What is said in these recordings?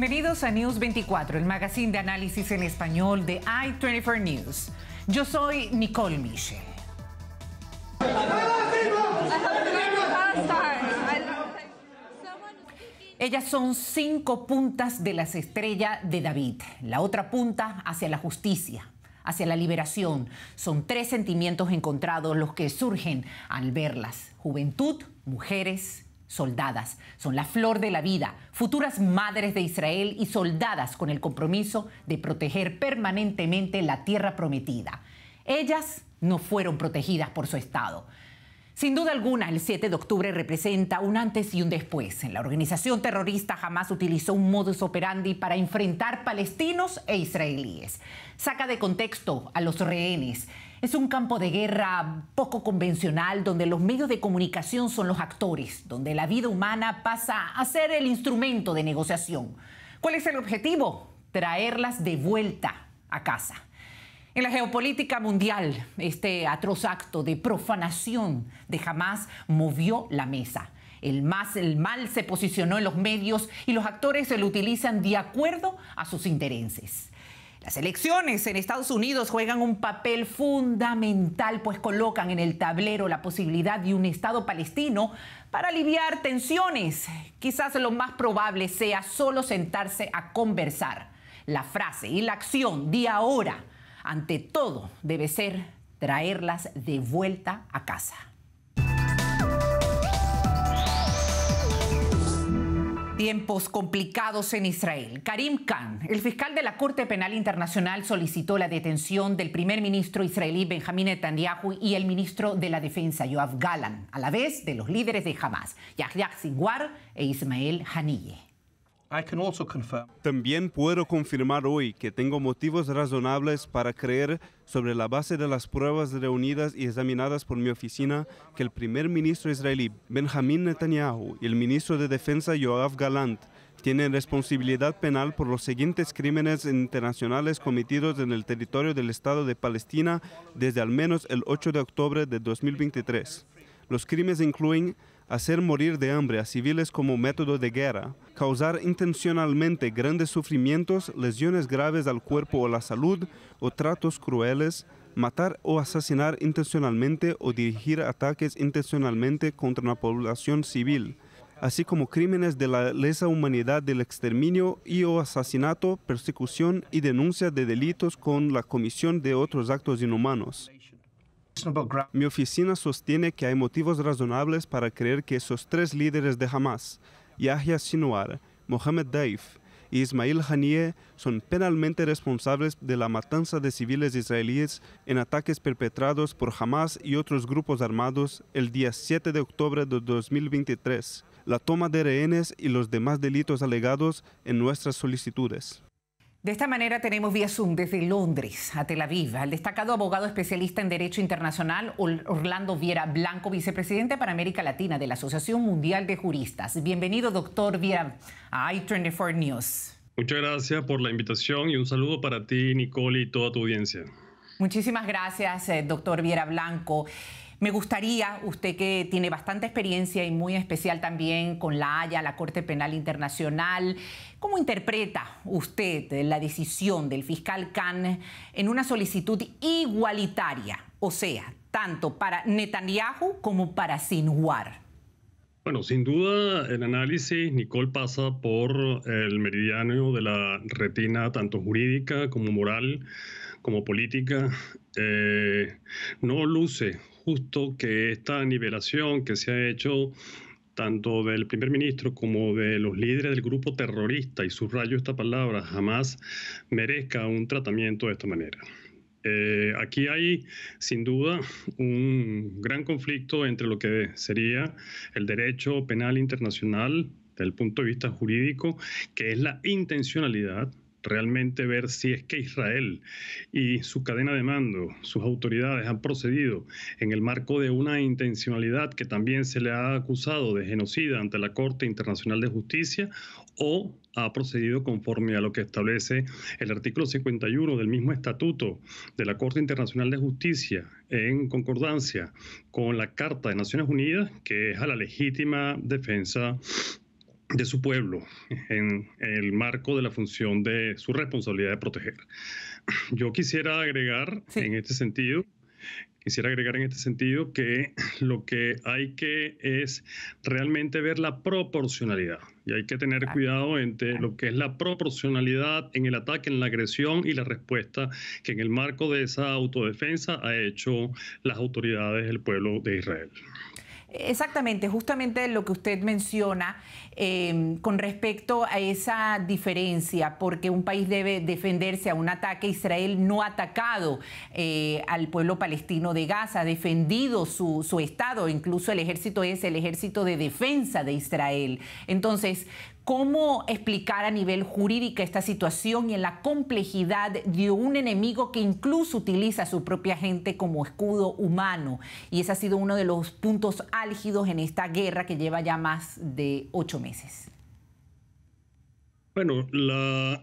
Bienvenidos a News 24, el magazine de análisis en español de i24 News. Yo soy Nicole Michel. Ellas son cinco puntas de las estrellas de David, la otra punta hacia la justicia, hacia la liberación. Son tres sentimientos encontrados los que surgen al verlas. Juventud, mujeres soldadas, son la flor de la vida, futuras madres de Israel y soldadas con el compromiso de proteger permanentemente la tierra prometida. Ellas no fueron protegidas por su Estado. Sin duda alguna, el 7 de octubre representa un antes y un después. La organización terrorista jamás utilizó un modus operandi para enfrentar palestinos e israelíes. Saca de contexto a los rehenes. Es un campo de guerra poco convencional donde los medios de comunicación son los actores, donde la vida humana pasa a ser el instrumento de negociación. ¿Cuál es el objetivo? Traerlas de vuelta a casa. En la geopolítica mundial, este atroz acto de profanación de Hamas movió la mesa. El, más, el mal se posicionó en los medios y los actores se lo utilizan de acuerdo a sus intereses. Las elecciones en Estados Unidos juegan un papel fundamental, pues colocan en el tablero la posibilidad de un Estado palestino para aliviar tensiones. Quizás lo más probable sea solo sentarse a conversar. La frase y la acción de ahora ante todo debe ser traerlas de vuelta a casa. Tiempos complicados en Israel. Karim Khan, el fiscal de la Corte Penal Internacional, solicitó la detención del primer ministro israelí Benjamín Netanyahu y el ministro de la Defensa Yoav Galan, a la vez de los líderes de Hamas, Yahya Sinwar e Ismael Haniyeh. También puedo confirmar hoy que tengo motivos razonables para creer sobre la base de las pruebas reunidas y examinadas por mi oficina que el primer ministro israelí Benjamin Netanyahu y el ministro de Defensa Yoav Galant tienen responsabilidad penal por los siguientes crímenes internacionales cometidos en el territorio del Estado de Palestina desde al menos el 8 de octubre de 2023. Los crímenes incluyen hacer morir de hambre a civiles como método de guerra, causar intencionalmente grandes sufrimientos, lesiones graves al cuerpo o la salud, o tratos crueles, matar o asesinar intencionalmente o dirigir ataques intencionalmente contra una población civil, así como crímenes de la lesa humanidad del exterminio y o asesinato, persecución y denuncia de delitos con la comisión de otros actos inhumanos. Mi oficina sostiene que hay motivos razonables para creer que esos tres líderes de Hamas, Yahya Sinwar, Mohamed Daif y Ismail Haniyeh, son penalmente responsables de la matanza de civiles israelíes en ataques perpetrados por Hamas y otros grupos armados el día 7 de octubre de 2023, la toma de rehenes y los demás delitos alegados en nuestras solicitudes. De esta manera tenemos vía Zoom desde Londres a Tel Aviv al destacado abogado especialista en Derecho Internacional Orlando Viera Blanco, vicepresidente para América Latina de la Asociación Mundial de Juristas. Bienvenido, doctor Viera, a I24 News. Muchas gracias por la invitación y un saludo para ti, Nicole, y toda tu audiencia. Muchísimas gracias, eh, doctor Viera Blanco. Me gustaría, usted que tiene bastante experiencia y muy especial también con la Haya, la Corte Penal Internacional, ¿cómo interpreta usted la decisión del fiscal Khan en una solicitud igualitaria, o sea, tanto para Netanyahu como para Sinwar? Bueno, sin duda el análisis, Nicole, pasa por el meridiano de la retina tanto jurídica como moral como política eh, no luce justo que esta nivelación que se ha hecho tanto del primer ministro como de los líderes del grupo terrorista, y subrayo esta palabra, jamás merezca un tratamiento de esta manera. Eh, aquí hay sin duda un gran conflicto entre lo que sería el derecho penal internacional desde el punto de vista jurídico, que es la intencionalidad, realmente ver si es que Israel y su cadena de mando, sus autoridades han procedido en el marco de una intencionalidad que también se le ha acusado de genocida ante la Corte Internacional de Justicia o ha procedido conforme a lo que establece el artículo 51 del mismo estatuto de la Corte Internacional de Justicia en concordancia con la Carta de Naciones Unidas, que es a la legítima defensa de su pueblo en el marco de la función de su responsabilidad de proteger. Yo quisiera agregar en este sentido, quisiera agregar en este sentido que lo que hay que es realmente ver la proporcionalidad y hay que tener cuidado entre lo que es la proporcionalidad en el ataque, en la agresión y la respuesta que en el marco de esa autodefensa ha hecho las autoridades del pueblo de Israel. Exactamente, justamente lo que usted menciona em, con respecto a esa diferencia, porque un país debe defenderse a un ataque. Israel no ha atacado eh, al pueblo palestino de Gaza, ha defendido su, su Estado, incluso el ejército es el ejército de defensa de Israel. Entonces, ¿Cómo explicar a nivel jurídico esta situación y en la complejidad de un enemigo que incluso utiliza a su propia gente como escudo humano? Y ese ha sido uno de los puntos álgidos en esta guerra que lleva ya más de ocho meses. Bueno, la,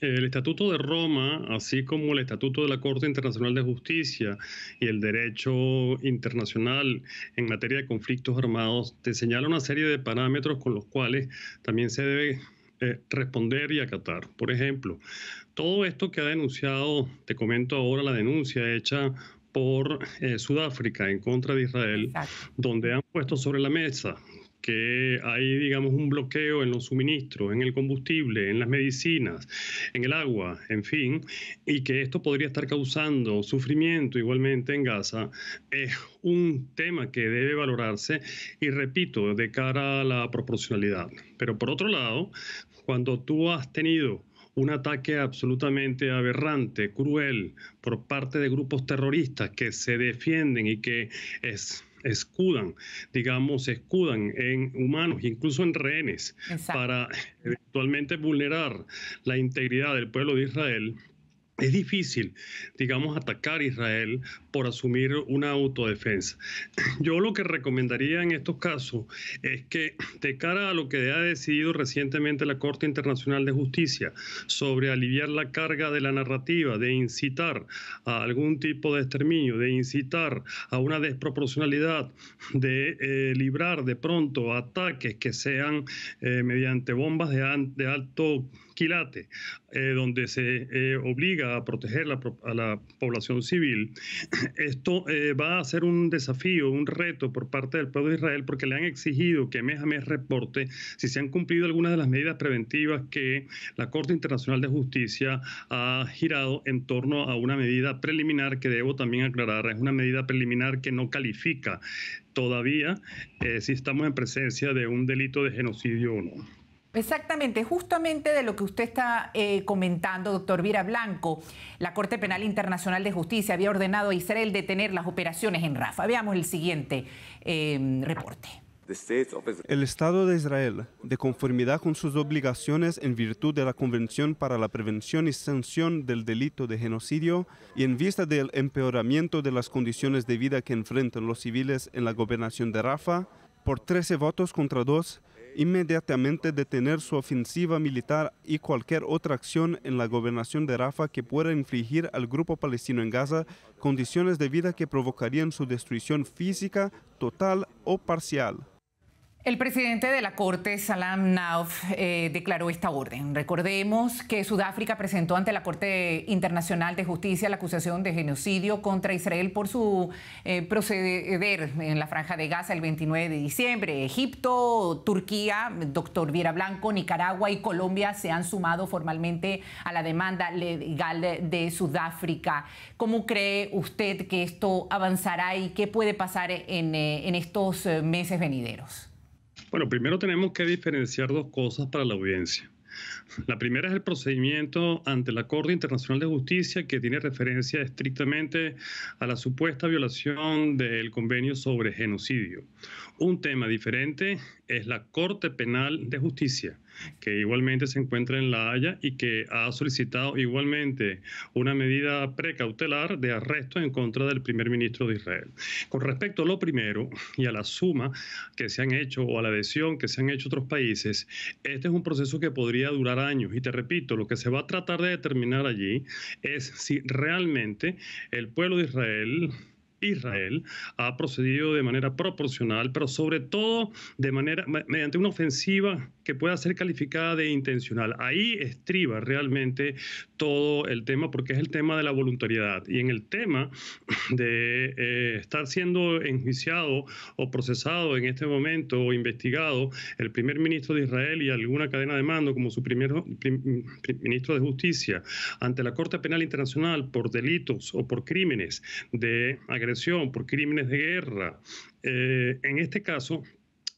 el Estatuto de Roma, así como el Estatuto de la Corte Internacional de Justicia y el derecho internacional en materia de conflictos armados, te señala una serie de parámetros con los cuales también se debe eh, responder y acatar. Por ejemplo, todo esto que ha denunciado, te comento ahora la denuncia hecha por eh, Sudáfrica en contra de Israel, donde han puesto sobre la mesa que hay, digamos, un bloqueo en los suministros, en el combustible, en las medicinas, en el agua, en fin, y que esto podría estar causando sufrimiento igualmente en Gaza, es un tema que debe valorarse y repito, de cara a la proporcionalidad. Pero por otro lado, cuando tú has tenido un ataque absolutamente aberrante, cruel, por parte de grupos terroristas que se defienden y que es, escudan, digamos, escudan en humanos, incluso en rehenes, para eventualmente vulnerar la integridad del pueblo de Israel es difícil, digamos, atacar a Israel por asumir una autodefensa. Yo lo que recomendaría en estos casos es que, de cara a lo que ha decidido recientemente la Corte Internacional de Justicia sobre aliviar la carga de la narrativa, de incitar a algún tipo de exterminio, de incitar a una desproporcionalidad, de eh, librar de pronto ataques que sean eh, mediante bombas de, alto quilate, eh, donde se obliga proteger a la población civil, esto eh, va a ser un desafío, un reto por parte del pueblo de Israel porque le han exigido que mes a mes reporte si se han cumplido algunas de las medidas preventivas que la Corte Internacional de Justicia ha girado en torno a una medida preliminar que debo también aclarar, es una medida preliminar que no califica todavía eh, si estamos en presencia de un delito de genocidio o no. Exactamente, justamente de lo que usted está eh, comentando, doctor Vira Blanco, la Corte Penal Internacional de Justicia había ordenado a Israel detener las operaciones en Rafa. Veamos el siguiente em, reporte. El Estado de Israel, de conformidad con sus obligaciones en virtud de la Convención para la Prevención y Sanción del Delito de Genocidio y en vista del empeoramiento de las condiciones de vida que enfrentan los civiles en la gobernación de Rafa, por 13 votos contra 2, inmediatamente detener su ofensiva militar y cualquier otra acción en la gobernación de Rafa que pueda infligir al grupo palestino en Gaza condiciones de vida que provocarían su destrucción física, total o parcial. El presidente de la Corte, Salam Nauf, eh, declaró esta orden. Recordemos que Sudáfrica presentó ante la Corte Internacional de Justicia la acusación de genocidio contra Israel por su eh, proceder en la Franja de Gaza el 29 de diciembre. Egipto, Turquía, doctor Viera Blanco, Nicaragua y Colombia se han sumado formalmente a la demanda legal de Sudáfrica. ¿Cómo cree usted que esto avanzará y qué puede pasar en eh, estos meses venideros? Bueno, primero tenemos que diferenciar dos cosas para la audiencia. La primera es el procedimiento ante la Corte Internacional de Justicia que tiene referencia estrictamente a la supuesta violación del convenio sobre genocidio. Un tema diferente es la Corte Penal de Justicia, que igualmente se encuentra en La Haya y que ha solicitado igualmente una medida precautelar de arresto en contra del primer ministro de Israel. Con respecto a lo primero y a la suma que se han hecho o a la adhesión que se han hecho otros países, este es un proceso que podría durar años. Y te repito, lo que se va a tratar de determinar allí es si realmente el pueblo de Israel Israel ha procedido de manera proporcional, pero sobre todo de manera mediante una ofensiva que pueda ser calificada de intencional. Ahí estriba realmente todo el tema, porque es el tema de la voluntariedad. Y en el tema de eh, estar siendo enjuiciado o procesado en este momento o investigado, el primer ministro de Israel y alguna cadena de mando como su primer ministro de Justicia ante la Corte Penal Internacional por delitos o por crímenes de agresión, por crímenes de guerra, eh, en este caso,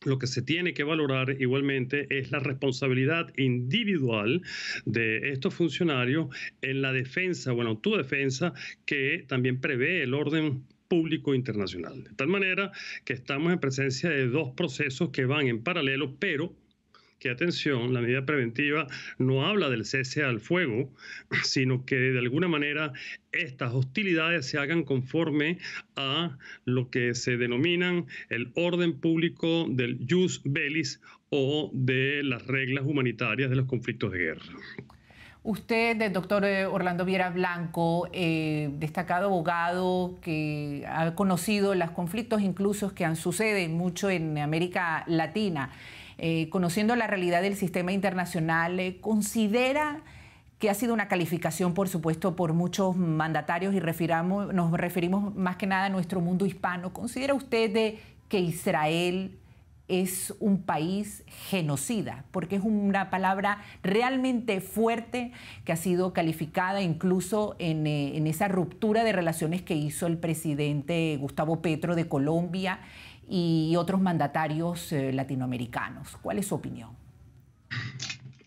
lo que se tiene que valorar igualmente es la responsabilidad individual de estos funcionarios en la defensa, bueno, tu defensa, que también prevé el orden público internacional. De tal manera que estamos en presencia de dos procesos que van en paralelo, pero que atención, la medida preventiva no habla del cese al fuego, sino que de alguna manera estas hostilidades se hagan conforme a lo que se denominan el orden público del jus bellis o de las reglas humanitarias de los conflictos de guerra. Usted, doctor eh, Orlando Viera Blanco, eh, destacado abogado que ha conocido los conflictos incluso que han suceden mucho en América Latina. Eh, conociendo la realidad del sistema internacional, eh, considera que ha sido una calificación, por supuesto, por muchos mandatarios y nos referimos más que nada a nuestro mundo hispano. ¿Considera usted que Israel es un país genocida, porque es una palabra realmente fuerte que ha sido calificada incluso en, eh, esa ruptura de relaciones que hizo el presidente Gustavo Petro de Colombia y otros mandatarios eh, latinoamericanos. ¿Cuál es su opinión?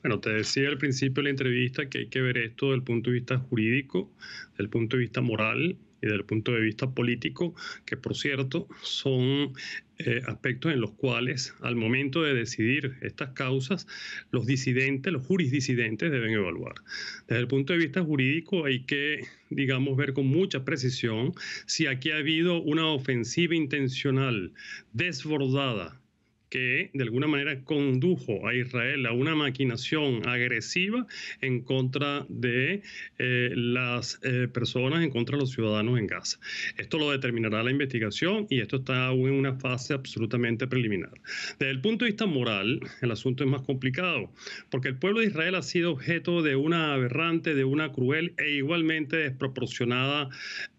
Bueno, te decía al principio de la entrevista que hay que ver esto desde el punto de vista jurídico, desde el punto de vista moral y desde el punto de vista político, que por cierto son eh, aspectos en los cuales al momento de decidir estas causas, los disidentes, los jurisdisidentes deben evaluar. Desde el punto de vista jurídico hay que, digamos, ver con mucha precisión si aquí ha habido una ofensiva intencional desbordada que de alguna manera condujo a Israel a una maquinación agresiva en contra de eh, las eh, personas, en contra de los ciudadanos en Gaza. Esto lo determinará la investigación y esto está aún en una fase absolutamente preliminar. Desde el punto de vista moral, el asunto es más complicado, porque el pueblo de Israel ha sido objeto de una aberrante, de una cruel e igualmente desproporcionada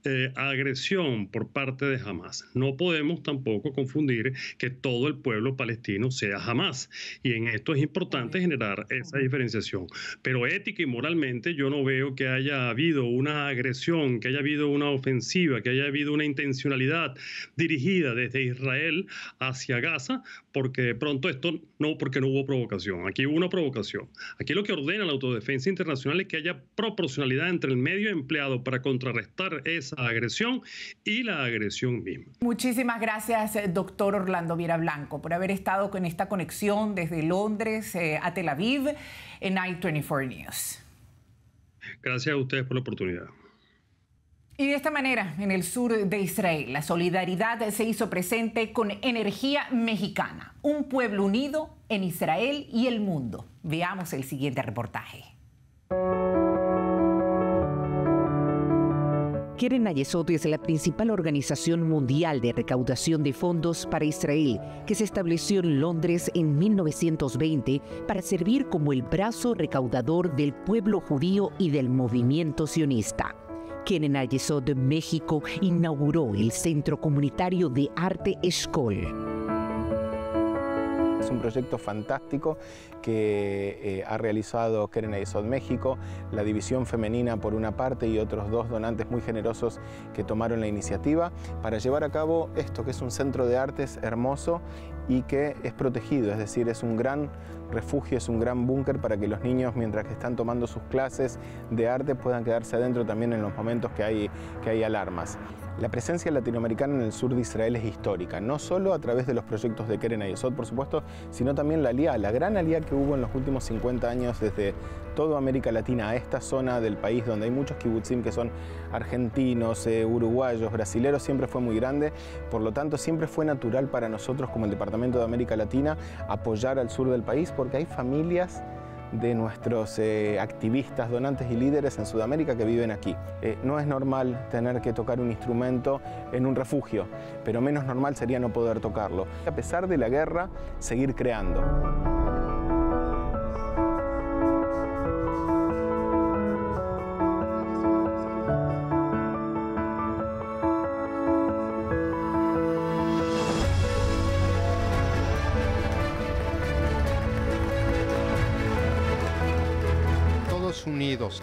eh, agresión por parte de Hamas. No podemos tampoco confundir que todo el pueblo palestino sea Hamas. Y en esto es importante generar esa diferenciación. Pero ética y moralmente yo no veo que haya habido una agresión, que haya habido una ofensiva, que haya habido una intencionalidad dirigida desde Israel hacia Gaza, porque de pronto esto no, porque no hubo provocación. Aquí hubo una provocación. Aquí lo que ordena la autodefensa internacional es que haya proporcionalidad entre el medio empleado para contrarrestar esa agresión y la agresión misma. Muchísimas gracias, eh, doctor Orlando Viera Blanco, por haber estado con esta conexión desde Londres eh, a Tel Aviv en I24 News. Gracias a ustedes por la oportunidad. Y de esta manera, en el sur de Israel, la solidaridad se hizo presente con energía mexicana, un pueblo unido en Israel y el mundo. Veamos el siguiente reportaje. Keren Ayesot es la principal organización mundial de recaudación de fondos para Israel, que se estableció en Londres en 1920 para servir como el brazo recaudador del pueblo judío y del movimiento sionista. Keren Ayesot de México inauguró el Centro Comunitario de Arte Escol. Es un proyecto fantástico que eh, ha realizado Keren Aizot México, la división femenina por una parte y otros dos donantes muy generosos que tomaron la iniciativa para llevar a cabo esto que es un centro de artes hermoso y que es protegido, es decir, es un gran refugio, es un gran búnker para que los niños mientras que están tomando sus clases de arte puedan quedarse adentro también en los momentos que hay, que hay alarmas. La presencia latinoamericana en el sur de Israel es histórica, no solo a través de los proyectos de Keren Ayosot, por supuesto, sino también la alianza, la gran alía que hubo en los últimos 50 años desde toda América Latina a esta zona del país donde hay muchos kibutzim que son argentinos, eh, uruguayos, brasileros, siempre fue muy grande. Por lo tanto, siempre fue natural para nosotros como el Departamento de América Latina apoyar al sur del país porque hay familias de nuestros eh, activistas, donantes y líderes en Sudamérica que viven aquí. Eh, no es normal tener que tocar un instrumento en un refugio, pero menos normal sería no poder tocarlo. A pesar de la guerra, seguir creando.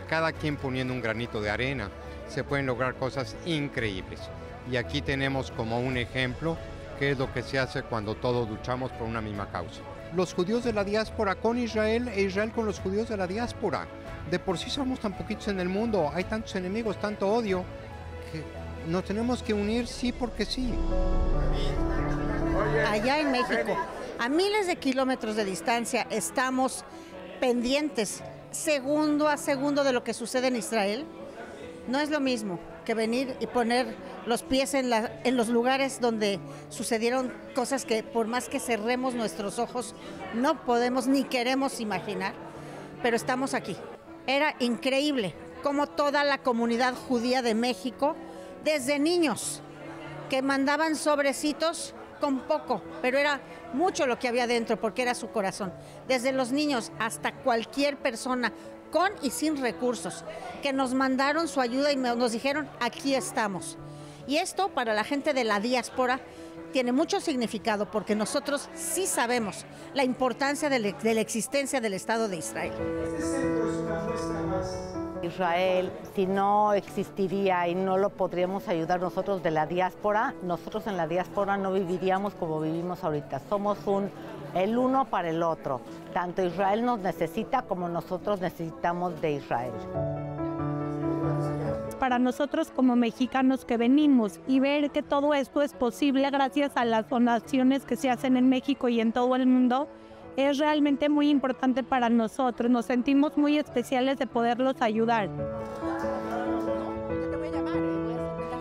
cada quien poniendo un granito de arena, se pueden lograr cosas increíbles. Y aquí tenemos como un ejemplo qué es lo que se hace cuando todos luchamos por una misma causa. Los judíos de la diáspora con Israel e Israel con los judíos de la diáspora. De por sí somos tan poquitos en el mundo, hay tantos enemigos, tanto odio, que nos tenemos que unir sí porque sí. Allá en México, a miles de kilómetros de distancia, estamos pendientes segundo a segundo de lo que sucede en Israel, no es lo mismo que venir y poner los pies en, los lugares donde sucedieron cosas que por más que cerremos nuestros ojos no podemos ni queremos imaginar, pero estamos aquí. Era increíble como toda la comunidad judía de México, desde niños, que mandaban sobrecitos con poco, pero era mucho lo que había dentro porque era su corazón. Desde los niños hasta cualquier persona con y sin recursos, que nos mandaron su ayuda y nos dijeron, aquí estamos. Y esto para la gente de la diáspora tiene mucho significado porque nosotros sí sabemos la importancia de la, existencia del Estado de Israel. Este centro es Israel, si no existiría y no lo podríamos ayudar nosotros de la diáspora, nosotros en la diáspora no viviríamos como vivimos ahorita. Somos un el uno para el otro. Tanto Israel nos necesita como nosotros necesitamos de Israel. Para nosotros como mexicanos que venimos y ver que todo esto es posible gracias a las donaciones que se hacen en México y en todo el mundo, es realmente muy importante para nosotros. Nos sentimos muy especiales de poderlos ayudar.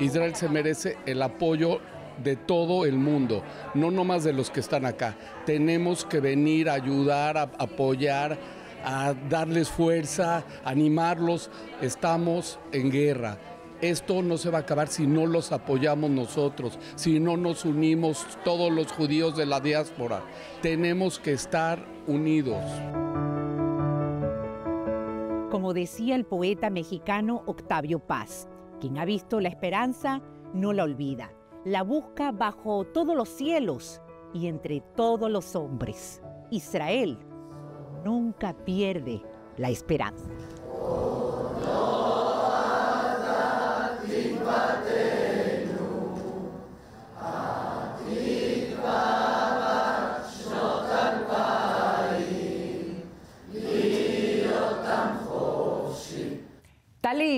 Israel se merece el apoyo de todo el mundo, no nomás de los que están acá. Tenemos que venir a ayudar, a apoyar, a darles fuerza, animarlos. Estamos en guerra esto no se va a acabar si no los apoyamos nosotros, si no nos unimos todos los judíos de la diáspora. Tenemos que estar unidos. Como decía el poeta mexicano Octavio Paz, quien ha visto la esperanza no la olvida, la busca bajo todos los cielos y entre todos los hombres. Israel nunca pierde la esperanza.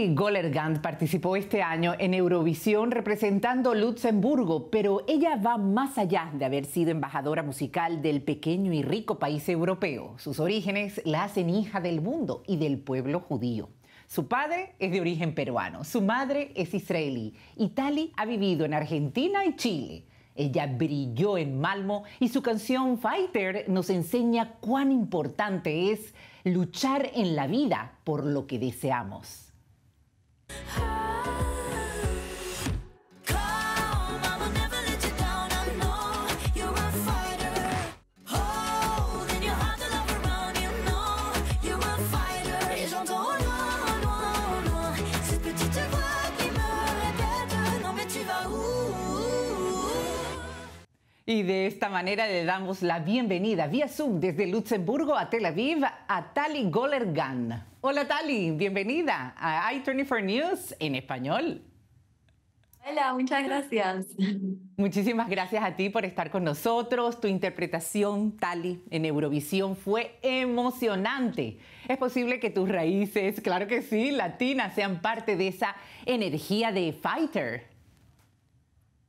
Tali participó este año en Eurovisión representando Luxemburgo, pero ella va más allá de haber sido embajadora musical del pequeño y rico país europeo. Sus orígenes la hacen hija del mundo y del pueblo judío. Su padre es de origen peruano, su madre es israelí y Tali ha vivido en Argentina y Chile. Ella brilló en Malmo y su canción Fighter nos enseña cuán importante es luchar en la vida por lo que deseamos. Y de esta manera le damos la bienvenida vía Zoom desde Luxemburgo a Tel Aviv a Tali Golergan. Hola Tali, bienvenida a i for News en español. Hola, muchas gracias. Muchísimas gracias a ti por estar con nosotros. Tu interpretación, Tali, en Eurovisión fue emocionante. Es posible que tus raíces, claro que sí, latinas, sean parte de esa energía de fighter.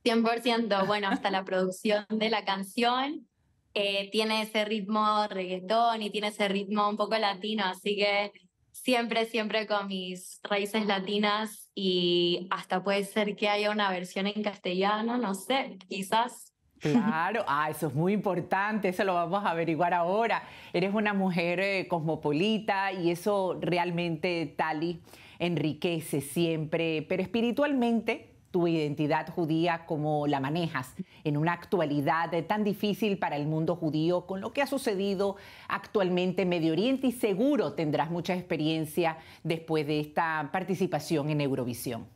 100%, bueno, hasta la producción de la canción eh, tiene ese ritmo reggaetón y tiene ese ritmo un poco latino, así que siempre, siempre con mis raíces latinas y hasta puede ser que haya una versión en castellano, no sé, quizás. Claro, ah, eso es muy importante, eso lo vamos a averiguar ahora. Eres una mujer eh, cosmopolita y eso realmente, Tali, enriquece siempre, pero espiritualmente tu identidad judía como la manejas en una actualidad eh, tan difícil para el mundo judío con lo que ha sucedido actualmente en Medio Oriente y seguro tendrás mucha experiencia después de esta participación en Eurovisión.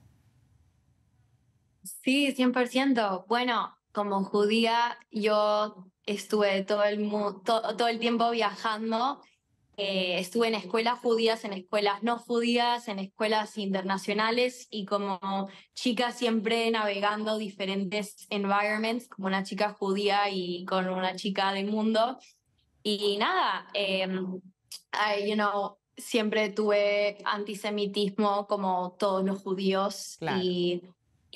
Sí, 100%. Bueno, como judía yo estuve todo el, todo el tiempo viajando eh, estuve en escuelas judías, en escuelas no judías, en escuelas internacionales y como chica siempre navegando diferentes environments, como una chica judía y con una chica del mundo. Y nada, eh, you know, siempre tuve antisemitismo como todos los judíos y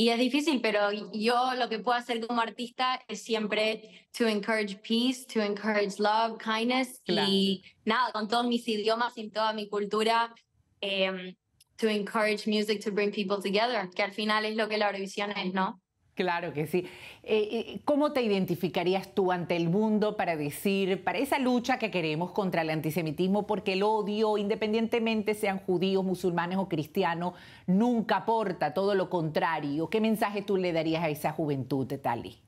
y es difícil, pero yo lo que puedo hacer como artista es siempre to encourage peace, to encourage love, kindness y nada, con todos mis idiomas y toda mi cultura, em, to encourage music to bring people together, que al final es lo que la Eurovisión es, ¿no? Claro que sí. Eh, eh, ¿Cómo te identificarías tú ante el mundo para decir, para esa lucha que queremos contra el antisemitismo, porque el odio, independientemente sean judíos, musulmanes o cristianos, nunca aporta, todo lo contrario? ¿Qué mensaje tú le darías a esa juventud, Tali?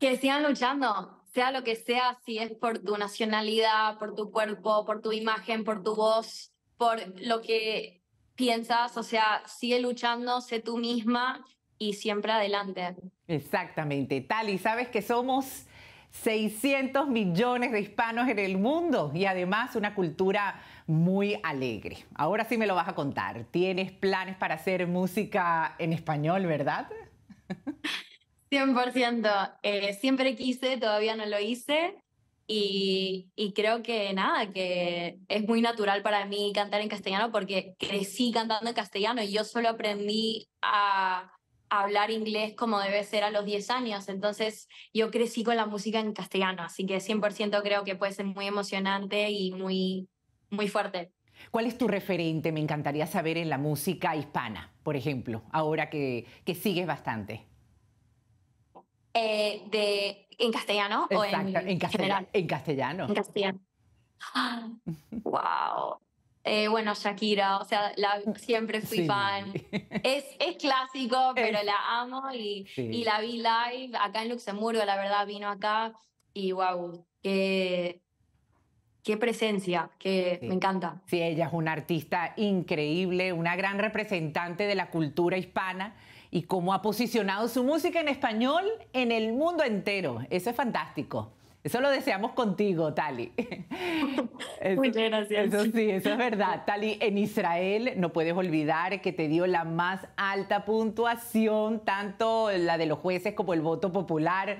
Que sigan luchando, sea lo que sea, si es por tu nacionalidad, por tu cuerpo, por tu imagen, por tu voz, por lo que piensas, o sea, sigue luchando, sé tú misma y siempre adelante. Exactamente, Tali, sabes que somos 600 millones de hispanos en el mundo y además una cultura muy alegre. Ahora sí me lo vas a contar, tienes planes para hacer música en español, ¿verdad? 100%, eh, siempre quise, todavía no lo hice, y, y, creo que nada, que es muy natural para mí cantar en castellano porque crecí cantando en castellano y yo solo aprendí a, hablar inglés como debe ser a los 10 años. Entonces yo crecí con la música en castellano, así que 100% creo que puede ser muy emocionante y muy, muy fuerte. ¿Cuál es tu referente? Me encantaría saber en la música hispana, por ejemplo, ahora que, que sigues bastante. Eh, de, en castellano en, castellano, en castellano. wow. bueno, Shakira, o sea, siempre fui fan. Es, es, clásico, pero la amo y, la vi live acá en Luxemburgo, la verdad, vino acá y wow, qué, presencia, que me encanta. Sí, ella es una artista increíble, una gran representante de la cultura hispana y cómo ha posicionado su música en español en el mundo entero. Eso es fantástico. Eso lo deseamos contigo, Tali. Muchas gracias. Eso sí, eso es verdad. Tali, en Israel no puedes olvidar que te dio la más alta puntuación, tanto la de los jueces como el voto popular.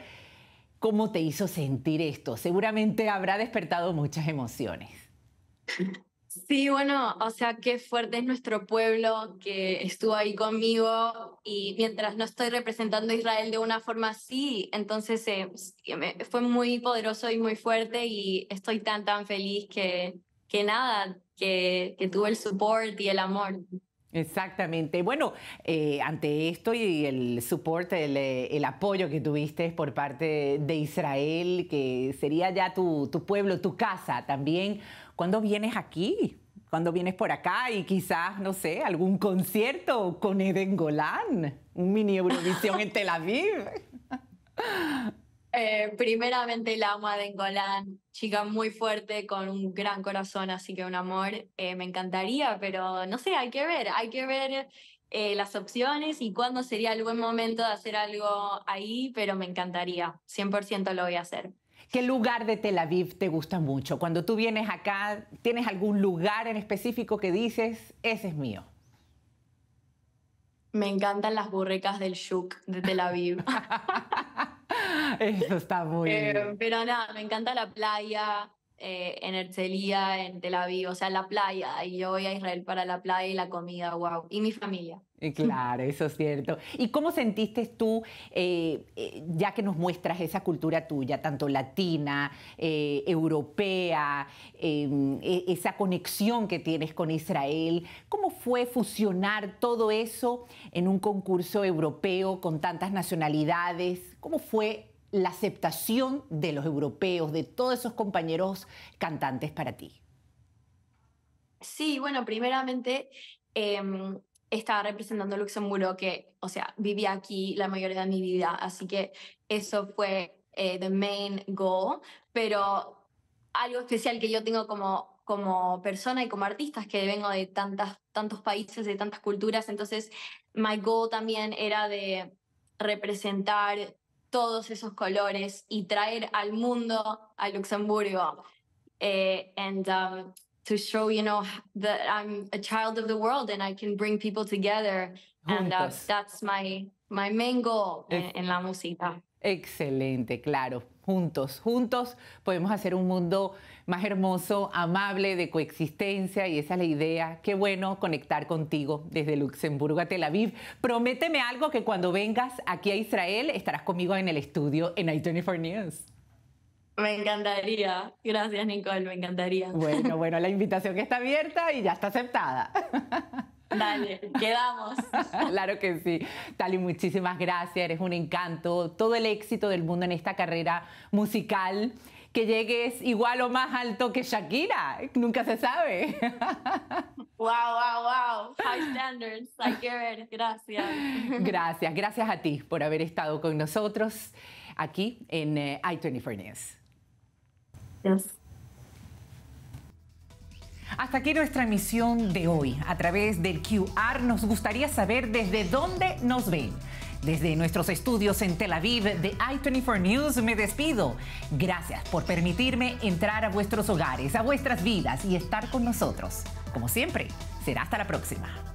¿Cómo te hizo sentir esto? Seguramente habrá despertado muchas emociones. Sí, bueno, o sea, qué fuerte es nuestro pueblo que estuvo ahí conmigo y mientras no estoy representando a Israel de una forma así, entonces eh, fue muy poderoso y muy fuerte y estoy tan, tan feliz que, que nada, que, que tuve el support y el amor. Exactamente. Bueno, eh, ante esto y el soporte, eh, el, apoyo que tuviste por parte de Israel, que sería ya tu, tu pueblo, tu casa también, ¿cuándo vienes aquí? ¿Cuándo vienes por acá y quizás, no sé, algún concierto con Eden Golan, un mini Eurovisión en Tel Aviv. Eh, primeramente la amo a Eden Golan, chica muy fuerte, con un gran corazón, así que un amor. Eh, me encantaría, pero no sé, hay que ver, hay que ver eh, las opciones y cuándo sería el buen momento de hacer algo ahí, pero me encantaría, 100% lo voy a hacer. ¿Qué lugar de Tel Aviv te gusta mucho? Cuando tú vienes acá, ¿tienes algún lugar en específico que dices, ese es mío? Me encantan las burrecas del Shuk de Tel Aviv. Eso está muy eh, bien. Pero nada, me encanta la playa, eh, en Herzliya, en Tel Aviv, o sea, la playa, y yo voy a Israel para la playa y la comida, wow, y mi familia. Claro, eso es cierto. ¿Y cómo sentiste tú, eh, eh, ya que nos muestras esa cultura tuya, tanto latina, europea, em, e, esa conexión que tienes con Israel? ¿Cómo fue fusionar todo eso en un concurso europeo con tantas nacionalidades? ¿Cómo fue la aceptación de los europeos, de todos esos compañeros cantantes para ti? Sí, bueno, primeramente em, estaba representando Luxemburgo, que, o sea, vivía aquí la mayoría de mi vida, así que eso fue eh, the main goal, pero algo especial que yo tengo como, como persona y como artista es que vengo de tantas, tantos países, de tantas culturas, entonces my goal también era de representar todos esos colores y traer al mundo a Luxemburgo. Eh, and um, to show, you know, that I'm a child of the world and I can bring people together. And uh, that's my, my main goal en, eh, en la música. Excelente, claro juntos. Juntos podemos hacer un mundo más hermoso, amable, de coexistencia y esa es la idea. Qué bueno conectar contigo desde Luxemburgo a Tel Aviv. Prométeme algo que cuando vengas aquí a Israel estarás conmigo en el estudio en i24 News. Me encantaría. Gracias, Nicole, me encantaría. Bueno, bueno, la invitación está abierta y ya está aceptada. Dale, quedamos. claro que sí. Tali, muchísimas gracias. Eres un encanto. Todo el éxito del mundo en esta carrera musical. Que llegues igual o más alto que Shakira. Nunca se sabe. wow, wow, wow. High standards. I Gracias. gracias. Gracias a ti por haber estado con nosotros aquí en eh, i24 News. Hasta aquí nuestra emisión de hoy. A través del QR nos gustaría saber desde dónde nos ven. Desde nuestros estudios en Tel Aviv de i24 News me despido. Gracias por permitirme entrar a vuestros hogares, a vuestras vidas y estar con nosotros. Como siempre, será hasta la próxima.